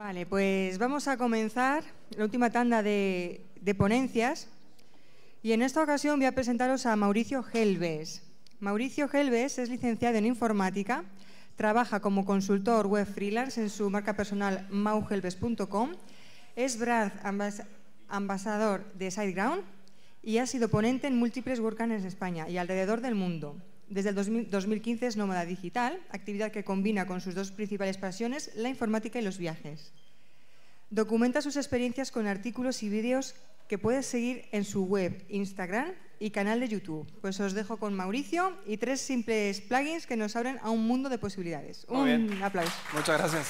Vale, pues vamos a comenzar la última tanda de, ponencias. Y en esta ocasión voy a presentaros a Mauricio Gelbes. Mauricio Gelbes es licenciado en informática, trabaja como consultor web freelance en su marca personal maugelbes.com, es brand ambasador de SiteGround y ha sido ponente en múltiples WordCamps en España y alrededor del mundo. Desde el 2015 es nómada digital, actividad que combina con sus dos principales pasiones, la informática y los viajes. Documenta sus experiencias con artículos y vídeos que puedes seguir en su web, Instagram y canal de YouTube. Pues os dejo con Mauricio y tres simples plugins que nos abren a un mundo de posibilidades. un aplauso. Muchas gracias.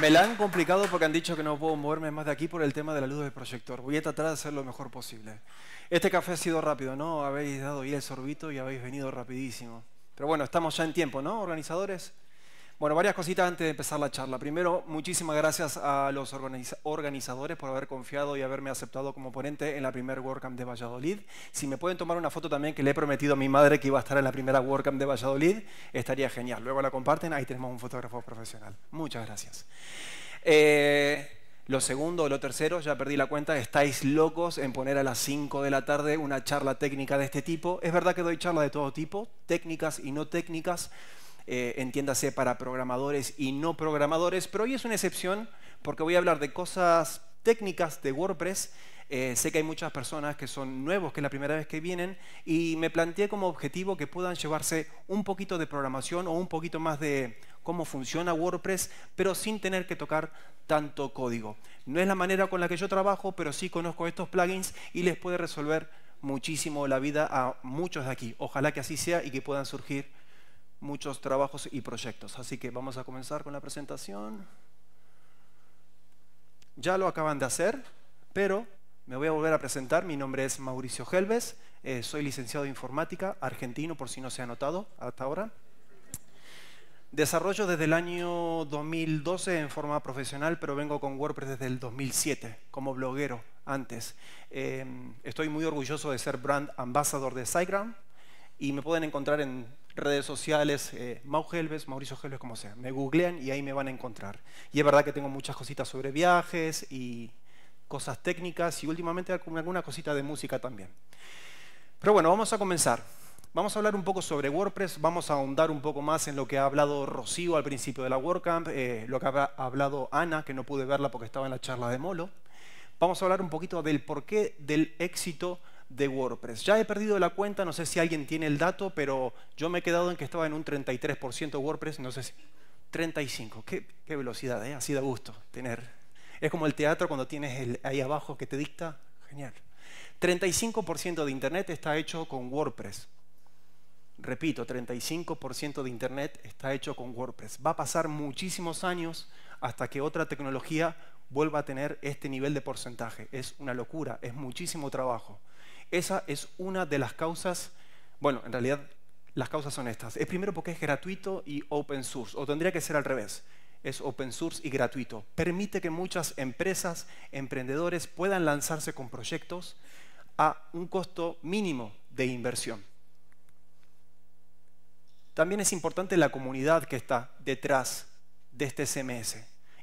me la han complicado porque han dicho que no puedo moverme más de aquí por el tema de la luz del proyector. Voy a tratar de hacer lo mejor posible. Este café ha sido rápido, ¿no? Habéis dado y el sorbito y habéis venido rapidísimo. Pero bueno, estamos ya en tiempo, ¿no, organizadores? Bueno, varias cositas antes de empezar la charla. Primero, muchísimas gracias a los organizadores por haber confiado y haberme aceptado como ponente en la primera WordCamp de Valladolid. Si me pueden tomar una foto también, que le he prometido a mi madre que iba a estar en la primera WordCamp de Valladolid, estaría genial. Luego la comparten, ahí tenemos un fotógrafo profesional. Muchas gracias. Eh, lo segundo, lo tercero, ya perdí la cuenta, estáis locos en poner a las 5 de la tarde una charla técnica de este tipo. Es verdad que doy charlas de todo tipo, técnicas y no técnicas, eh, entiéndase para programadores y no programadores, pero hoy es una excepción porque voy a hablar de cosas técnicas de WordPress. Eh, sé que hay muchas personas que son nuevos, que es la primera vez que vienen, y me planteé como objetivo que puedan llevarse un poquito de programación o un poquito más de cómo funciona WordPress, pero sin tener que tocar tanto código. No es la manera con la que yo trabajo, pero sí conozco estos plugins y les puede resolver muchísimo la vida a muchos de aquí. Ojalá que así sea y que puedan surgir muchos trabajos y proyectos. Así que vamos a comenzar con la presentación. Ya lo acaban de hacer, pero me voy a volver a presentar. Mi nombre es Mauricio Gelves, eh, soy licenciado en informática, argentino por si no se ha notado hasta ahora. Desarrollo desde el año 2012 en forma profesional, pero vengo con WordPress desde el 2007 como bloguero antes. Eh, estoy muy orgulloso de ser brand ambassador de SiteGround y me pueden encontrar en redes sociales, eh, Mau Helves, Mauricio Helves, como sea. Me googlean y ahí me van a encontrar. Y es verdad que tengo muchas cositas sobre viajes y cosas técnicas y últimamente alguna cosita de música también. Pero bueno, vamos a comenzar. Vamos a hablar un poco sobre WordPress, vamos a ahondar un poco más en lo que ha hablado Rocío al principio de la WordCamp, eh, lo que ha hablado Ana, que no pude verla porque estaba en la charla de Molo. Vamos a hablar un poquito del porqué del éxito de WordPress. Ya he perdido la cuenta, no sé si alguien tiene el dato, pero yo me he quedado en que estaba en un 33% WordPress, no sé si... 35, qué, velocidad, ¿eh? así da gusto tener. Es como el teatro cuando tienes el, ahí abajo que te dicta, genial. 35% de Internet está hecho con WordPress. Repito, 35% de Internet está hecho con WordPress. Va a pasar muchísimos años hasta que otra tecnología vuelva a tener este nivel de porcentaje. Es una locura, es muchísimo trabajo. Esa es una de las causas, bueno, en realidad las causas son estas. Es primero porque es gratuito y open source, o tendría que ser al revés. Es open source y gratuito. Permite que muchas empresas, emprendedores puedan lanzarse con proyectos a un costo mínimo de inversión. También es importante la comunidad que está detrás de este CMS.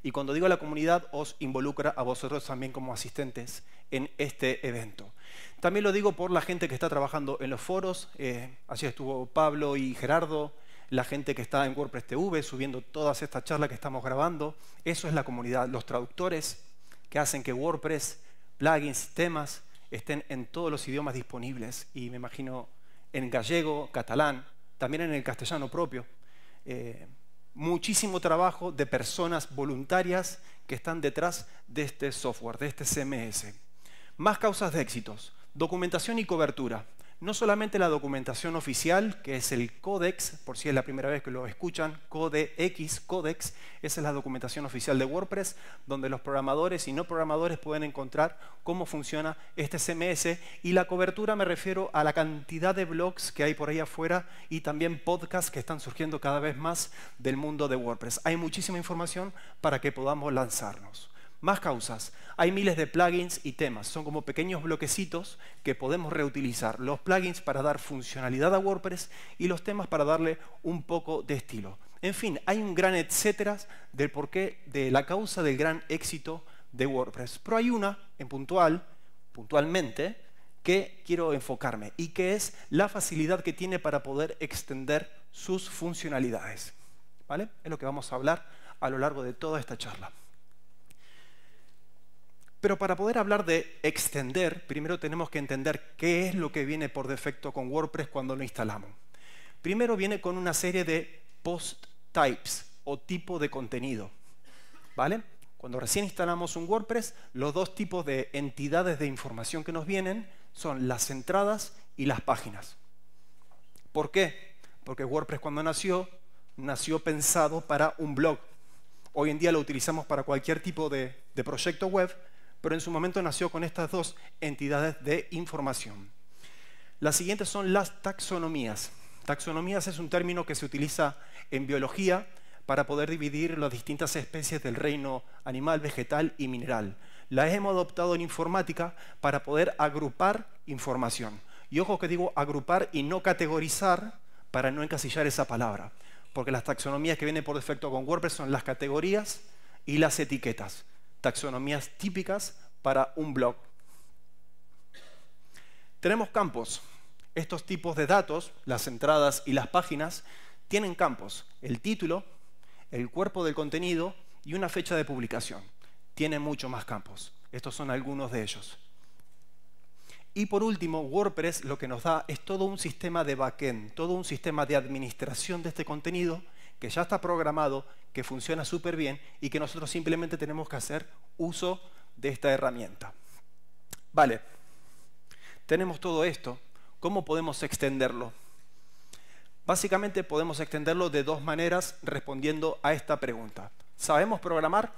Y cuando digo la comunidad, os involucra a vosotros también como asistentes en este evento. También lo digo por la gente que está trabajando en los foros. Eh, así estuvo Pablo y Gerardo, la gente que está en WordPress TV subiendo todas estas charlas que estamos grabando. Eso es la comunidad, los traductores que hacen que WordPress, plugins, temas estén en todos los idiomas disponibles. Y me imagino en gallego, catalán, también en el castellano propio. Eh, muchísimo trabajo de personas voluntarias que están detrás de este software, de este CMS. Más causas de éxitos, documentación y cobertura no solamente la documentación oficial, que es el codex, por si es la primera vez que lo escuchan, codex, codex, esa es la documentación oficial de WordPress, donde los programadores y no programadores pueden encontrar cómo funciona este CMS. Y la cobertura me refiero a la cantidad de blogs que hay por ahí afuera y también podcasts que están surgiendo cada vez más del mundo de WordPress. Hay muchísima información para que podamos lanzarnos. Más causas. Hay miles de plugins y temas. Son como pequeños bloquecitos que podemos reutilizar. Los plugins para dar funcionalidad a WordPress y los temas para darle un poco de estilo. En fin, hay un gran etcétera del porqué, de la causa del gran éxito de WordPress. Pero hay una en puntual, puntualmente, que quiero enfocarme y que es la facilidad que tiene para poder extender sus funcionalidades. ¿Vale? Es lo que vamos a hablar a lo largo de toda esta charla. Pero para poder hablar de extender, primero tenemos que entender qué es lo que viene por defecto con WordPress cuando lo instalamos. Primero viene con una serie de post types o tipo de contenido. ¿Vale? Cuando recién instalamos un WordPress, los dos tipos de entidades de información que nos vienen son las entradas y las páginas. ¿Por qué? Porque WordPress cuando nació, nació pensado para un blog. Hoy en día lo utilizamos para cualquier tipo de proyecto web, pero en su momento nació con estas dos entidades de información. Las siguientes son las taxonomías. Taxonomías es un término que se utiliza en biología para poder dividir las distintas especies del reino animal, vegetal y mineral. Las hemos adoptado en informática para poder agrupar información. Y ojo que digo agrupar y no categorizar para no encasillar esa palabra, porque las taxonomías que vienen por defecto con WordPress son las categorías y las etiquetas taxonomías típicas para un blog. Tenemos campos. Estos tipos de datos, las entradas y las páginas, tienen campos. El título, el cuerpo del contenido y una fecha de publicación. Tienen mucho más campos. Estos son algunos de ellos. Y por último, WordPress lo que nos da es todo un sistema de backend, todo un sistema de administración de este contenido que ya está programado, que funciona súper bien y que nosotros simplemente tenemos que hacer uso de esta herramienta. Vale, tenemos todo esto. ¿Cómo podemos extenderlo? Básicamente podemos extenderlo de dos maneras respondiendo a esta pregunta. ¿Sabemos programar?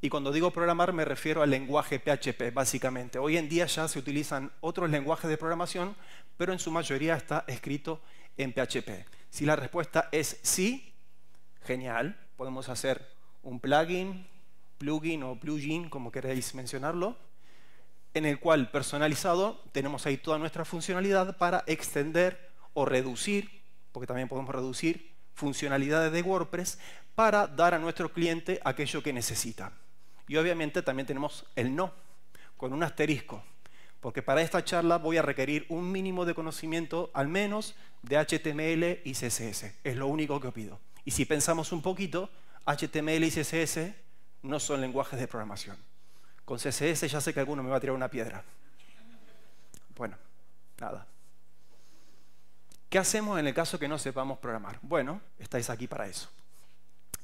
Y cuando digo programar me refiero al lenguaje PHP, básicamente. Hoy en día ya se utilizan otros lenguajes de programación, pero en su mayoría está escrito en PHP. Si la respuesta es sí, genial, podemos hacer un plugin, plugin o plugin, como queréis mencionarlo, en el cual personalizado tenemos ahí toda nuestra funcionalidad para extender o reducir, porque también podemos reducir funcionalidades de WordPress para dar a nuestro cliente aquello que necesita. Y obviamente también tenemos el no, con un asterisco porque para esta charla voy a requerir un mínimo de conocimiento, al menos, de HTML y CSS. Es lo único que pido. Y si pensamos un poquito, HTML y CSS no son lenguajes de programación. Con CSS ya sé que alguno me va a tirar una piedra. Bueno, nada. ¿Qué hacemos en el caso que no sepamos programar? Bueno, estáis aquí para eso.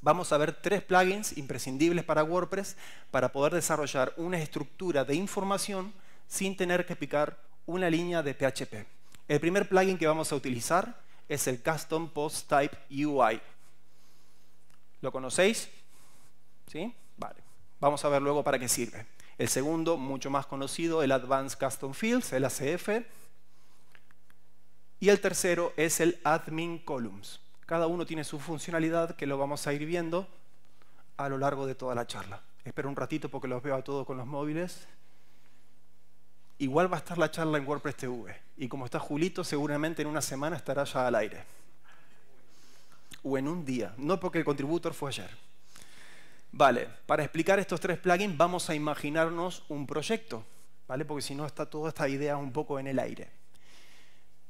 Vamos a ver tres plugins imprescindibles para WordPress para poder desarrollar una estructura de información sin tener que picar una línea de PHP. El primer plugin que vamos a utilizar es el Custom Post Type UI. ¿Lo conocéis? ¿Sí? Vale. Vamos a ver luego para qué sirve. El segundo, mucho más conocido, el Advanced Custom Fields, el ACF. Y el tercero es el Admin Columns. Cada uno tiene su funcionalidad que lo vamos a ir viendo a lo largo de toda la charla. Espero un ratito porque los veo a todos con los móviles igual va a estar la charla en WordPress TV. Y como está Julito, seguramente en una semana estará ya al aire. O en un día, no porque el contributor fue ayer. Vale, para explicar estos tres plugins vamos a imaginarnos un proyecto, ¿vale? Porque si no está toda esta idea un poco en el aire.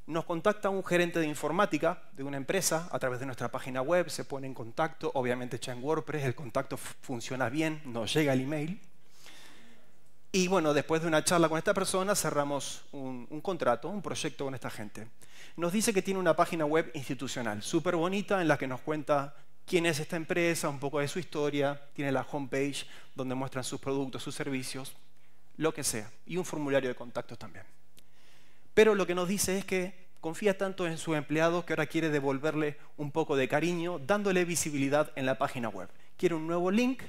Nos contacta un gerente de informática de una empresa a través de nuestra página web, se pone en contacto, obviamente está en WordPress, el contacto funciona bien, nos llega el email, y bueno, después de una charla con esta persona cerramos un, contrato, un proyecto con esta gente. Nos dice que tiene una página web institucional, súper bonita, en la que nos cuenta quién es esta empresa, un poco de su historia, tiene la homepage donde muestran sus productos, sus servicios, lo que sea, y un formulario de contactos también. Pero lo que nos dice es que confía tanto en sus empleados que ahora quiere devolverle un poco de cariño, dándole visibilidad en la página web. Quiere un nuevo link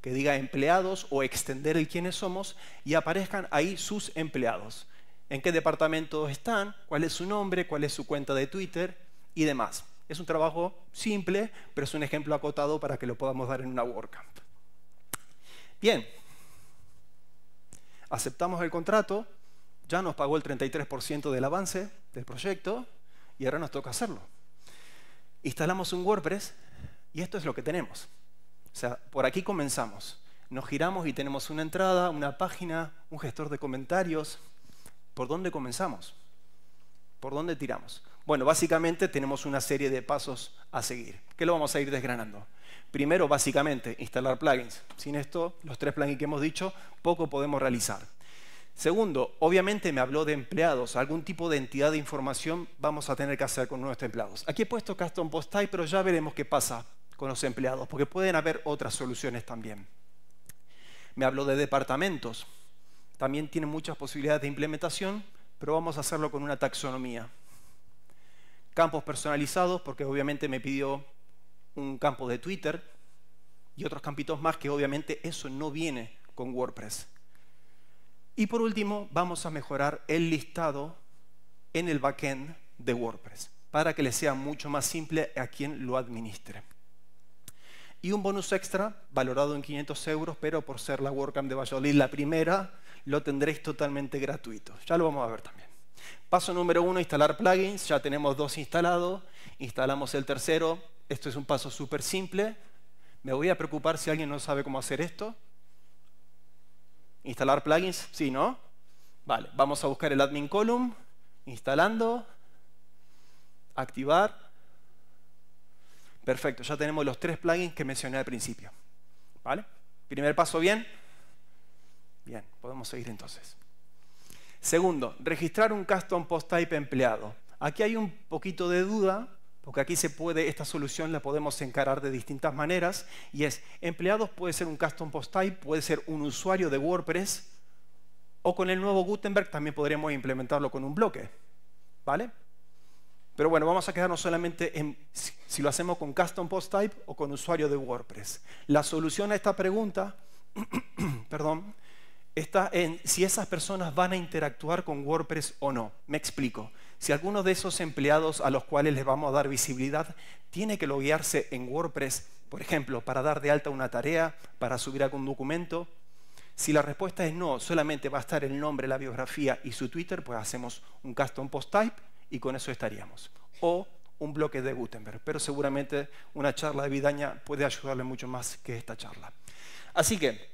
que diga empleados o extender el quiénes somos y aparezcan ahí sus empleados. En qué departamento están, cuál es su nombre, cuál es su cuenta de Twitter y demás. Es un trabajo simple, pero es un ejemplo acotado para que lo podamos dar en una WordCamp. Bien, aceptamos el contrato, ya nos pagó el 33% del avance del proyecto y ahora nos toca hacerlo. Instalamos un WordPress y esto es lo que tenemos. O sea, por aquí comenzamos. Nos giramos y tenemos una entrada, una página, un gestor de comentarios. ¿Por dónde comenzamos? ¿Por dónde tiramos? Bueno, básicamente tenemos una serie de pasos a seguir, que lo vamos a ir desgranando. Primero, básicamente, instalar plugins. Sin esto, los tres plugins que hemos dicho, poco podemos realizar. Segundo, obviamente me habló de empleados, algún tipo de entidad de información vamos a tener que hacer con nuestros empleados. Aquí he puesto Custom Post Type, pero ya veremos qué pasa con los empleados, porque pueden haber otras soluciones también. Me habló de departamentos. También tiene muchas posibilidades de implementación, pero vamos a hacerlo con una taxonomía. Campos personalizados, porque obviamente me pidió un campo de Twitter y otros campitos más que obviamente eso no viene con WordPress. Y por último, vamos a mejorar el listado en el backend de WordPress para que le sea mucho más simple a quien lo administre y un bonus extra valorado en 500 euros, pero por ser la WordCamp de Valladolid la primera, lo tendréis totalmente gratuito. Ya lo vamos a ver también. Paso número uno, instalar plugins. Ya tenemos dos instalados. Instalamos el tercero. Esto es un paso súper simple. Me voy a preocupar si alguien no sabe cómo hacer esto. Instalar plugins, sí, ¿no? Vale, vamos a buscar el admin column, instalando, activar, Perfecto, ya tenemos los tres plugins que mencioné al principio. ¿Vale? Primer paso bien. Bien, podemos seguir entonces. Segundo, registrar un custom post type empleado. Aquí hay un poquito de duda, porque aquí se puede, esta solución la podemos encarar de distintas maneras, y es, empleados puede ser un custom post type, puede ser un usuario de WordPress, o con el nuevo Gutenberg también podremos implementarlo con un bloque. ¿Vale? Pero bueno, vamos a quedarnos solamente en si lo hacemos con custom post type o con usuario de WordPress. La solución a esta pregunta, perdón, está en si esas personas van a interactuar con WordPress o no. Me explico. Si alguno de esos empleados a los cuales les vamos a dar visibilidad tiene que loguearse en WordPress, por ejemplo, para dar de alta una tarea, para subir algún documento, si la respuesta es no, solamente va a estar el nombre, la biografía y su Twitter, pues hacemos un custom post type y con eso estaríamos. O un bloque de Gutenberg, pero seguramente una charla de Vidaña puede ayudarle mucho más que esta charla. Así que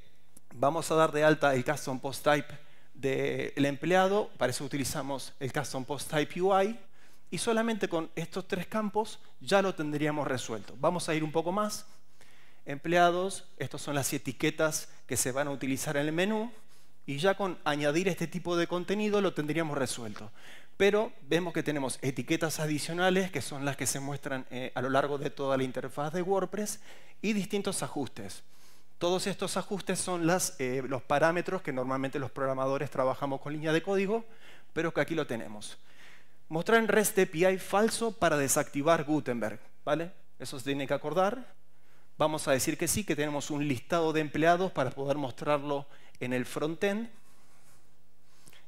vamos a dar de alta el custom post type del empleado, para eso utilizamos el custom post type UI y solamente con estos tres campos ya lo tendríamos resuelto. Vamos a ir un poco más. Empleados, estas son las etiquetas que se van a utilizar en el menú y ya con añadir este tipo de contenido lo tendríamos resuelto pero vemos que tenemos etiquetas adicionales, que son las que se muestran eh, a lo largo de toda la interfaz de WordPress, y distintos ajustes. Todos estos ajustes son eh, los parámetros que normalmente los programadores trabajamos con línea de código, pero que aquí lo tenemos. Mostrar en REST API falso para desactivar Gutenberg, ¿vale? Eso se tiene que acordar. Vamos a decir que sí, que tenemos un listado de empleados para poder mostrarlo en el frontend,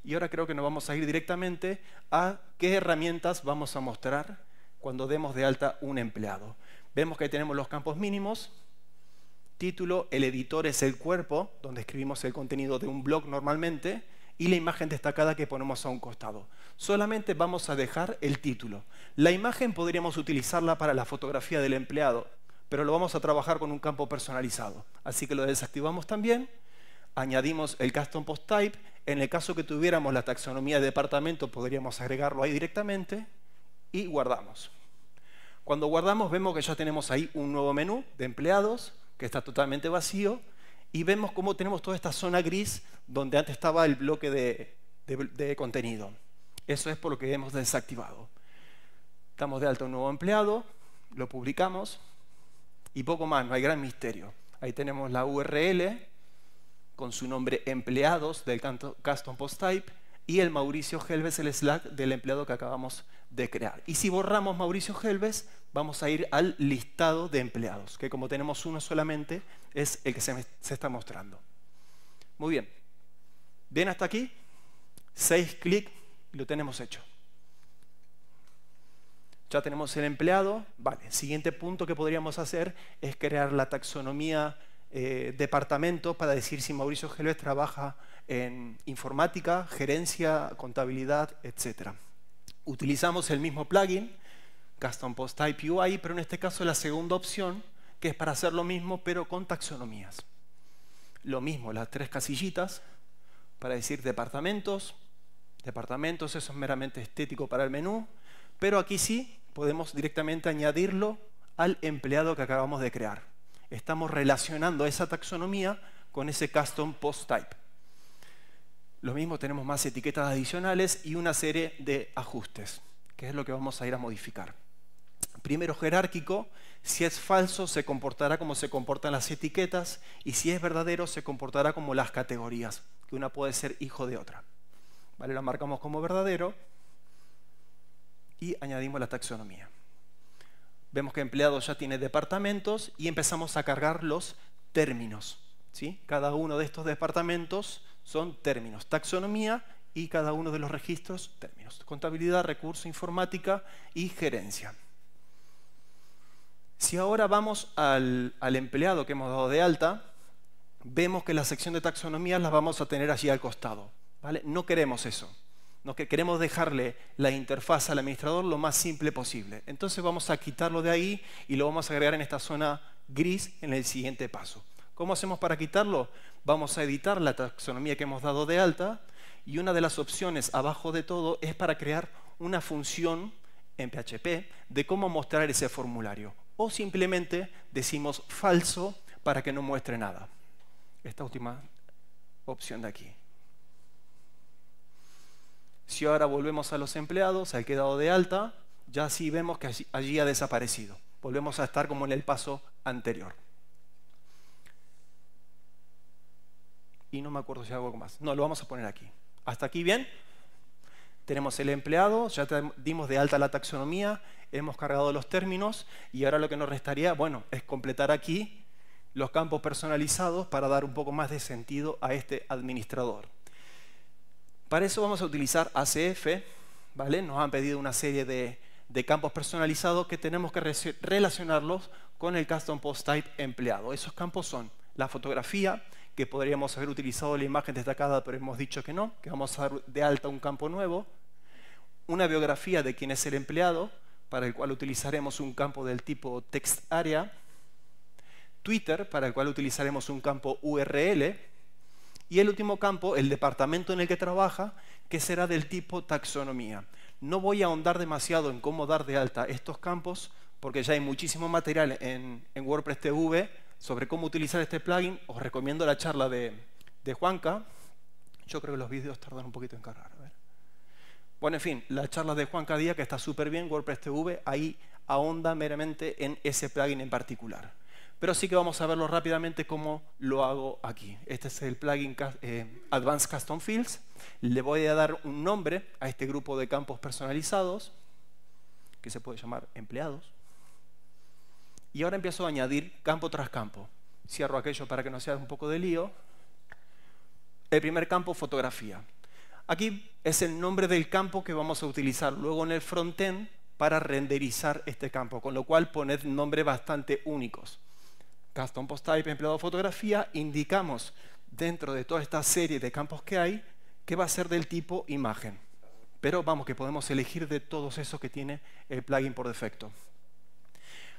y ahora creo que nos vamos a ir directamente a qué herramientas vamos a mostrar cuando demos de alta un empleado. Vemos que tenemos los campos mínimos, título, el editor es el cuerpo, donde escribimos el contenido de un blog normalmente, y la imagen destacada que ponemos a un costado. Solamente vamos a dejar el título. La imagen podríamos utilizarla para la fotografía del empleado, pero lo vamos a trabajar con un campo personalizado. Así que lo desactivamos también añadimos el custom post type. En el caso que tuviéramos la taxonomía de departamento, podríamos agregarlo ahí directamente y guardamos. Cuando guardamos vemos que ya tenemos ahí un nuevo menú de empleados que está totalmente vacío y vemos cómo tenemos toda esta zona gris donde antes estaba el bloque de, contenido. Eso es por lo que hemos desactivado. Damos de alto un nuevo empleado, lo publicamos y poco más, no hay gran misterio. Ahí tenemos la URL, con su nombre empleados del custom post type y el Mauricio Helves, el slack del empleado que acabamos de crear. Y si borramos Mauricio Helves, vamos a ir al listado de empleados, que como tenemos uno solamente, es el que se, está mostrando. Muy bien. Bien hasta aquí. Seis clic lo tenemos hecho. Ya tenemos el empleado. Vale, siguiente punto que podríamos hacer es crear la taxonomía eh, departamentos para decir si Mauricio Gelés trabaja en informática, gerencia, contabilidad, etc. Utilizamos el mismo plugin, Custom Post Type UI, pero en este caso la segunda opción, que es para hacer lo mismo pero con taxonomías. Lo mismo, las tres casillitas para decir departamentos, departamentos, eso es meramente estético para el menú, pero aquí sí podemos directamente añadirlo al empleado que acabamos de crear estamos relacionando esa taxonomía con ese custom post type. Lo mismo tenemos más etiquetas adicionales y una serie de ajustes, que es lo que vamos a ir a modificar. Primero jerárquico, si es falso se comportará como se comportan las etiquetas y si es verdadero se comportará como las categorías, que una puede ser hijo de otra. ¿Vale? la marcamos como verdadero y añadimos la taxonomía vemos que empleado ya tiene departamentos y empezamos a cargar los términos. ¿sí? Cada uno de estos departamentos son términos, taxonomía y cada uno de los registros, términos, contabilidad, recurso, informática y gerencia. Si ahora vamos al, empleado que hemos dado de alta, vemos que la sección de taxonomía la vamos a tener allí al costado. ¿vale? No queremos eso nos queremos dejarle la interfaz al administrador lo más simple posible. Entonces vamos a quitarlo de ahí y lo vamos a agregar en esta zona gris en el siguiente paso. ¿Cómo hacemos para quitarlo? Vamos a editar la taxonomía que hemos dado de alta y una de las opciones abajo de todo es para crear una función en PHP de cómo mostrar ese formulario. O simplemente decimos falso para que no muestre nada. Esta última opción de aquí. Si ahora volvemos a los empleados, ha quedado de alta, ya sí vemos que allí, ha desaparecido. Volvemos a estar como en el paso anterior. Y no me acuerdo si hago algo más. No, lo vamos a poner aquí. ¿Hasta aquí bien? Tenemos el empleado, ya dimos de alta la taxonomía, hemos cargado los términos y ahora lo que nos restaría, bueno, es completar aquí los campos personalizados para dar un poco más de sentido a este administrador. Para eso vamos a utilizar ACF, ¿vale? Nos han pedido una serie de, campos personalizados que tenemos que relacionarlos con el custom post type empleado. Esos campos son la fotografía, que podríamos haber utilizado la imagen destacada, pero hemos dicho que no, que vamos a dar de alta un campo nuevo, una biografía de quién es el empleado, para el cual utilizaremos un campo del tipo text area, Twitter, para el cual utilizaremos un campo URL, y el último campo, el departamento en el que trabaja, que será del tipo taxonomía. No voy a ahondar demasiado en cómo dar de alta estos campos, porque ya hay muchísimo material en, WordPress TV sobre cómo utilizar este plugin. Os recomiendo la charla de, Juanca. Yo creo que los vídeos tardan un poquito en cargar. A ver. Bueno, en fin, la charla de Juanca Díaz, que está súper bien, WordPress TV, ahí ahonda meramente en ese plugin en particular pero sí que vamos a verlo rápidamente cómo lo hago aquí. Este es el plugin eh, Advanced Custom Fields. Le voy a dar un nombre a este grupo de campos personalizados, que se puede llamar empleados. Y ahora empiezo a añadir campo tras campo. Cierro aquello para que no sea un poco de lío. El primer campo, fotografía. Aquí es el nombre del campo que vamos a utilizar luego en el frontend para renderizar este campo, con lo cual poned nombres bastante únicos. Custom Post Type, empleado fotografía, indicamos dentro de toda esta serie de campos que hay que va a ser del tipo imagen. Pero vamos, que podemos elegir de todos esos que tiene el plugin por defecto.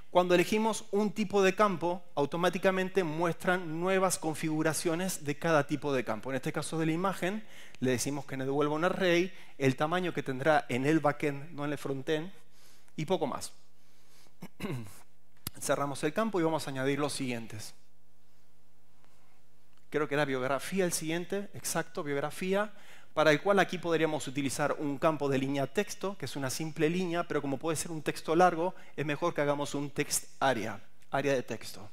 Cuando elegimos un tipo de campo, automáticamente muestran nuevas configuraciones de cada tipo de campo. En este caso de la imagen, le decimos que nos devuelva un array, el tamaño que tendrá en el backend, no en el frontend, y poco más. cerramos el campo y vamos a añadir los siguientes. Creo que era biografía el siguiente, exacto, biografía, para el cual aquí podríamos utilizar un campo de línea texto, que es una simple línea, pero como puede ser un texto largo, es mejor que hagamos un text área, área de texto,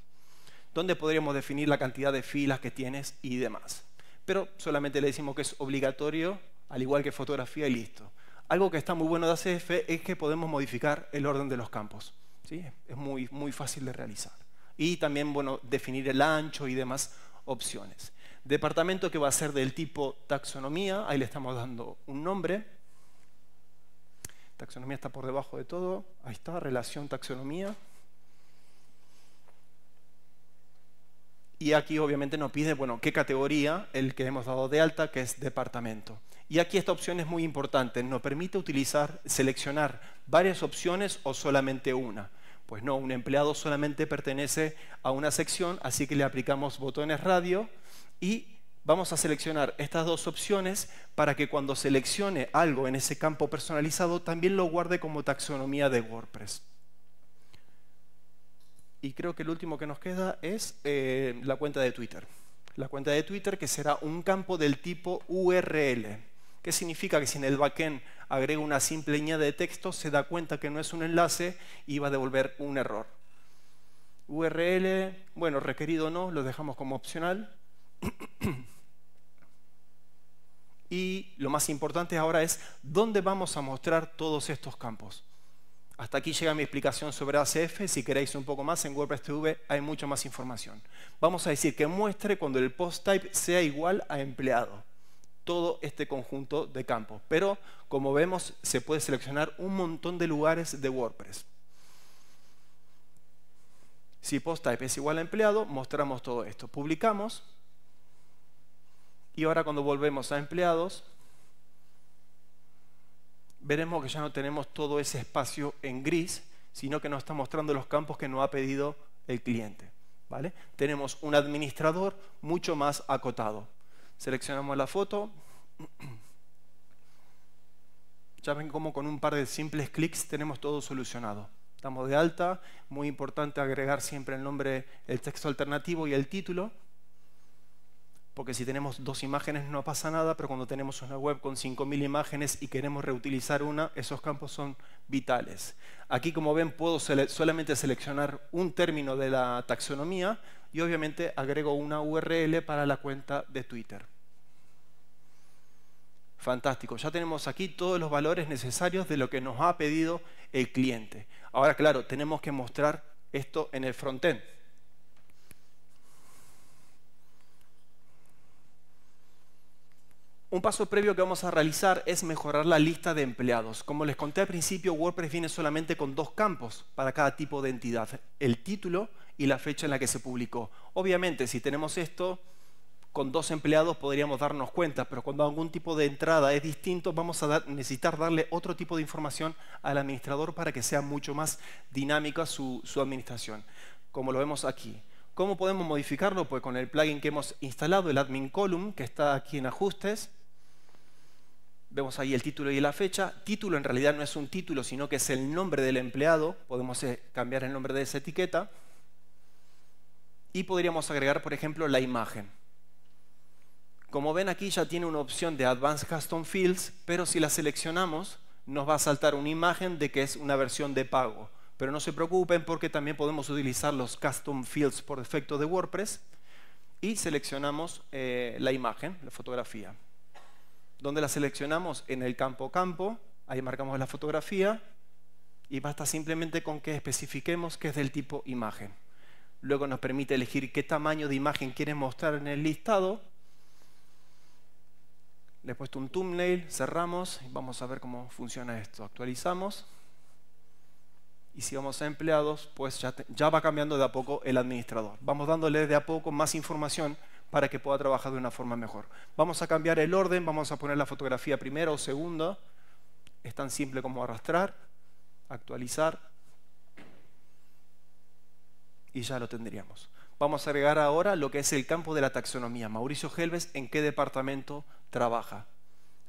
donde podríamos definir la cantidad de filas que tienes y demás. Pero solamente le decimos que es obligatorio, al igual que fotografía y listo. Algo que está muy bueno de ACF es que podemos modificar el orden de los campos. Es muy, muy fácil de realizar. Y también, bueno, definir el ancho y demás opciones. Departamento que va a ser del tipo taxonomía, ahí le estamos dando un nombre. Taxonomía está por debajo de todo, ahí está, relación taxonomía. Y aquí obviamente nos pide, bueno, qué categoría, el que hemos dado de alta, que es departamento. Y aquí esta opción es muy importante, nos permite utilizar, seleccionar varias opciones o solamente una. Pues no, un empleado solamente pertenece a una sección, así que le aplicamos botones radio y vamos a seleccionar estas dos opciones para que cuando seleccione algo en ese campo personalizado también lo guarde como taxonomía de WordPress. Y creo que el último que nos queda es eh, la cuenta de Twitter. La cuenta de Twitter que será un campo del tipo URL. ¿Qué significa? Que si en el backend agrega una simple línea de texto, se da cuenta que no es un enlace y va a devolver un error. URL, bueno, requerido no, lo dejamos como opcional. y lo más importante ahora es dónde vamos a mostrar todos estos campos. Hasta aquí llega mi explicación sobre ACF. Si queréis un poco más, en WordPress TV hay mucha más información. Vamos a decir que muestre cuando el post type sea igual a empleado todo este conjunto de campos. Pero como vemos, se puede seleccionar un montón de lugares de WordPress. Si post type es igual a empleado, mostramos todo esto. Publicamos. Y ahora cuando volvemos a empleados, veremos que ya no tenemos todo ese espacio en gris, sino que nos está mostrando los campos que nos ha pedido el cliente. ¿vale? Tenemos un administrador mucho más acotado. Seleccionamos la foto. Ya ven cómo con un par de simples clics tenemos todo solucionado. Estamos de alta, muy importante agregar siempre el nombre, el texto alternativo y el título, porque si tenemos dos imágenes no pasa nada, pero cuando tenemos una web con 5.000 imágenes y queremos reutilizar una, esos campos son vitales. Aquí, como ven, puedo solamente seleccionar un término de la taxonomía, y obviamente agrego una URL para la cuenta de Twitter. Fantástico, ya tenemos aquí todos los valores necesarios de lo que nos ha pedido el cliente. Ahora, claro, tenemos que mostrar esto en el frontend. Un paso previo que vamos a realizar es mejorar la lista de empleados. Como les conté al principio, WordPress viene solamente con dos campos para cada tipo de entidad, el título y la fecha en la que se publicó. Obviamente, si tenemos esto, con dos empleados podríamos darnos cuenta, pero cuando algún tipo de entrada es distinto, vamos a necesitar darle otro tipo de información al administrador para que sea mucho más dinámica su administración, como lo vemos aquí. ¿Cómo podemos modificarlo? Pues con el plugin que hemos instalado, el admin column, que está aquí en ajustes. Vemos ahí el título y la fecha. Título en realidad no es un título, sino que es el nombre del empleado. Podemos eh, cambiar el nombre de esa etiqueta. Y podríamos agregar, por ejemplo, la imagen. Como ven aquí ya tiene una opción de Advanced Custom Fields, pero si la seleccionamos nos va a saltar una imagen de que es una versión de pago. Pero no se preocupen porque también podemos utilizar los Custom Fields por defecto de WordPress y seleccionamos eh, la imagen, la fotografía. Donde la seleccionamos? En el campo campo, ahí marcamos la fotografía y basta simplemente con que especifiquemos que es del tipo imagen. Luego nos permite elegir qué tamaño de imagen quieres mostrar en el listado. Le he puesto un thumbnail, cerramos y vamos a ver cómo funciona esto. Actualizamos. Y si vamos a empleados, pues ya, ya va cambiando de a poco el administrador. Vamos dándole de a poco más información para que pueda trabajar de una forma mejor. Vamos a cambiar el orden, vamos a poner la fotografía primero o segunda. Es tan simple como arrastrar, actualizar y ya lo tendríamos. Vamos a agregar ahora lo que es el campo de la taxonomía. Mauricio Helves, ¿en qué departamento trabaja?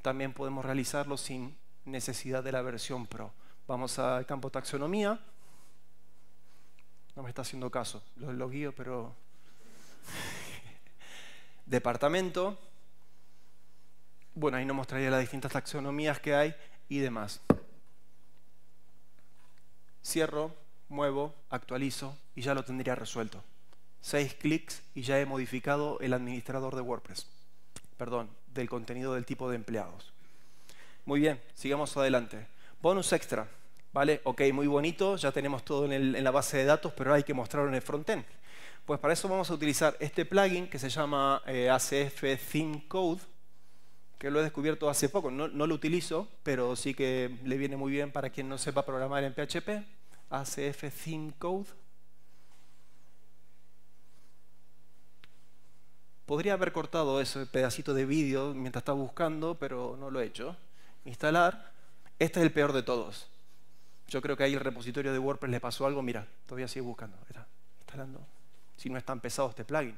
También podemos realizarlo sin necesidad de la versión Pro. Vamos al campo taxonomía. No me está haciendo caso, lo, lo guío, pero... departamento. Bueno, ahí nos mostraría las distintas taxonomías que hay y demás. Cierro muevo, actualizo y ya lo tendría resuelto. Seis clics y ya he modificado el administrador de WordPress. Perdón, del contenido del tipo de empleados. Muy bien, sigamos adelante. Bonus extra. ¿Vale? Ok, muy bonito, ya tenemos todo en, la base de datos, pero hay que mostrarlo en el frontend. Pues para eso vamos a utilizar este plugin que se llama eh, ACF Theme Code, que lo he descubierto hace poco. no, lo utilizo, pero sí que le viene muy bien para quien no sepa programar en PHP. ACF Theme Code. Podría haber cortado ese pedacito de vídeo mientras estaba buscando, pero no lo he hecho. Instalar. Este es el peor de todos. Yo creo que ahí el repositorio de WordPress le pasó algo. Mira, todavía sigue buscando. Si no es tan pesado este plugin.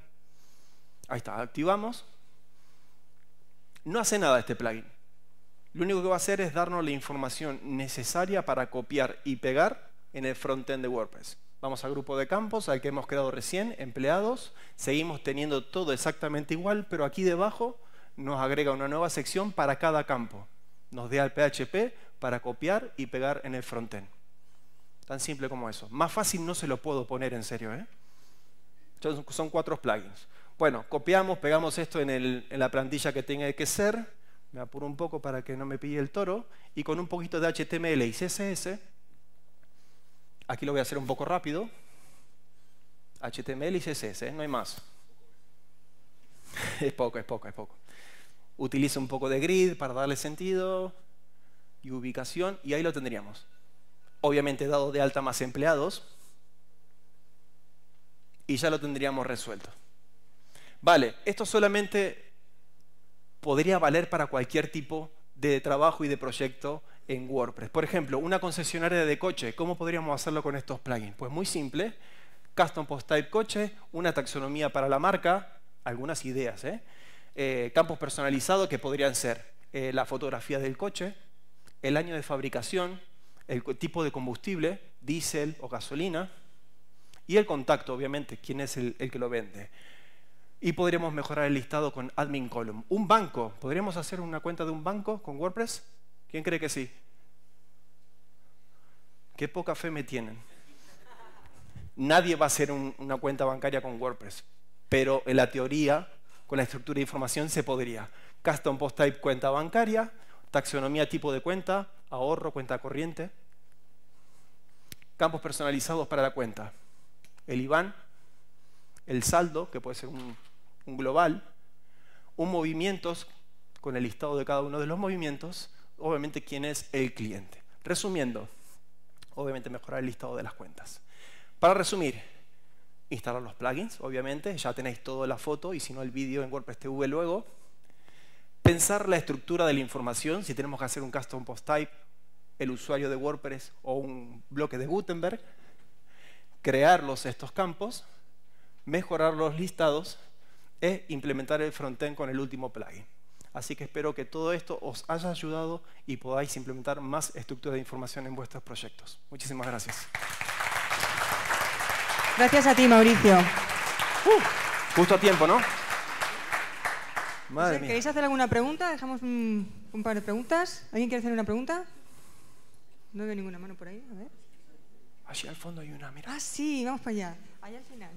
Ahí está, activamos. No hace nada este plugin. Lo único que va a hacer es darnos la información necesaria para copiar y pegar en el frontend de WordPress. Vamos al grupo de campos, al que hemos creado recién, empleados. Seguimos teniendo todo exactamente igual, pero aquí debajo nos agrega una nueva sección para cada campo. Nos da el PHP para copiar y pegar en el frontend. Tan simple como eso. Más fácil no se lo puedo poner en serio. ¿eh? Son cuatro plugins. Bueno, copiamos, pegamos esto en, en la plantilla que tenga que ser. Me apuro un poco para que no me pille el toro. Y con un poquito de HTML y CSS Aquí lo voy a hacer un poco rápido. HTML y CSS, ¿eh? no hay más. es poco, es poco, es poco. Utilizo un poco de grid para darle sentido y ubicación y ahí lo tendríamos. Obviamente dado de alta más empleados y ya lo tendríamos resuelto. Vale, esto solamente podría valer para cualquier tipo de trabajo y de proyecto en WordPress. Por ejemplo, una concesionaria de coche, ¿cómo podríamos hacerlo con estos plugins? Pues muy simple, custom post type coche, una taxonomía para la marca, algunas ideas, ¿eh? Eh, campos personalizados que podrían ser eh, la fotografía del coche, el año de fabricación, el tipo de combustible, diésel o gasolina, y el contacto, obviamente, quién es el, el que lo vende. Y podríamos mejorar el listado con admin column. Un banco, ¿podríamos hacer una cuenta de un banco con WordPress? ¿Quién cree que sí? Qué poca fe me tienen. Nadie va a hacer una cuenta bancaria con WordPress, pero en la teoría, con la estructura de información, se podría. Custom Post Type cuenta bancaria, taxonomía tipo de cuenta, ahorro, cuenta corriente, campos personalizados para la cuenta, el IBAN, el saldo, que puede ser un, un global, un movimientos con el listado de cada uno de los movimientos obviamente quién es el cliente. Resumiendo, obviamente mejorar el listado de las cuentas. Para resumir, instalar los plugins, obviamente, ya tenéis toda la foto y si no el vídeo en WordPress TV luego. Pensar la estructura de la información, si tenemos que hacer un custom post type, el usuario de WordPress o un bloque de Gutenberg. Crearlos estos campos, mejorar los listados e implementar el frontend con el último plugin. Así que espero que todo esto os haya ayudado y podáis implementar más estructura de información en vuestros proyectos. Muchísimas gracias. Gracias a ti, Mauricio. Uh, justo a tiempo, ¿no? ¿Queréis hacer alguna pregunta? Dejamos un, par de preguntas. ¿Alguien quiere hacer una pregunta? No veo ninguna mano por ahí. Allí al fondo hay una, mira. Ah, sí, vamos para allá. Allá al final.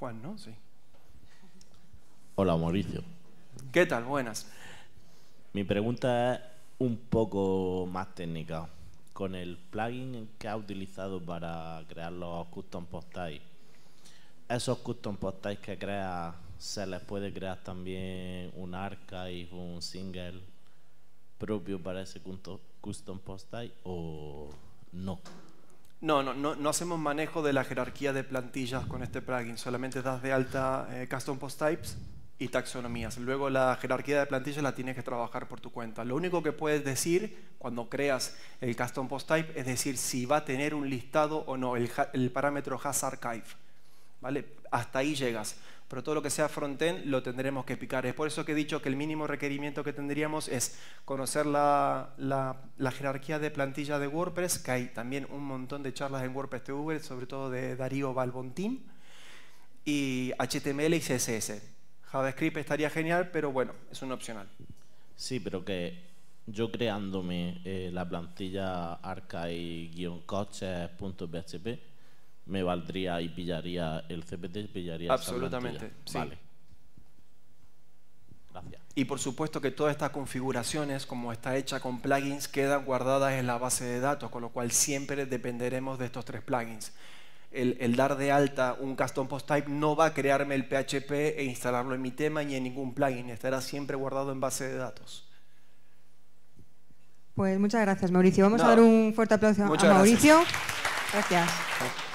Juan, ¿no? Sí. Hola, Mauricio. ¿Qué tal? Buenas. Mi pregunta es un poco más técnica. Con el plugin que ha utilizado para crear los custom post-types, esos custom post-types que crea ¿se les puede crear también un archive, un single propio para ese custom post-type o no? No, no, no, no, hacemos manejo de la jerarquía de plantillas con este plugin, solamente das de alta eh, custom post types y taxonomías. Luego la jerarquía de plantillas la tienes que trabajar por tu cuenta. Lo único que puedes decir cuando creas el custom post type es decir si va a tener un listado o no, el, el parámetro has archive. ¿Vale? Hasta ahí llegas pero todo lo que sea frontend lo tendremos que picar. Es por eso que he dicho que el mínimo requerimiento que tendríamos es conocer la, jerarquía de plantilla de WordPress, que hay también un montón de charlas en WordPress TV, sobre todo de Darío Balbontín, y HTML y CSS. JavaScript estaría genial, pero bueno, es un opcional. Sí, pero que yo creándome eh, la plantilla archive-coches.php, me valdría y pillaría el CPT, pillaría Absolutamente, sí. Vale. Gracias. Y por supuesto que todas estas configuraciones, como está hecha con plugins, quedan guardadas en la base de datos, con lo cual siempre dependeremos de estos tres plugins. El, dar de alta un custom post type no va a crearme el PHP e instalarlo en mi tema ni en ningún plugin. Estará siempre guardado en base de datos. Pues muchas gracias, Mauricio. Vamos a dar un fuerte aplauso a Mauricio. gracias.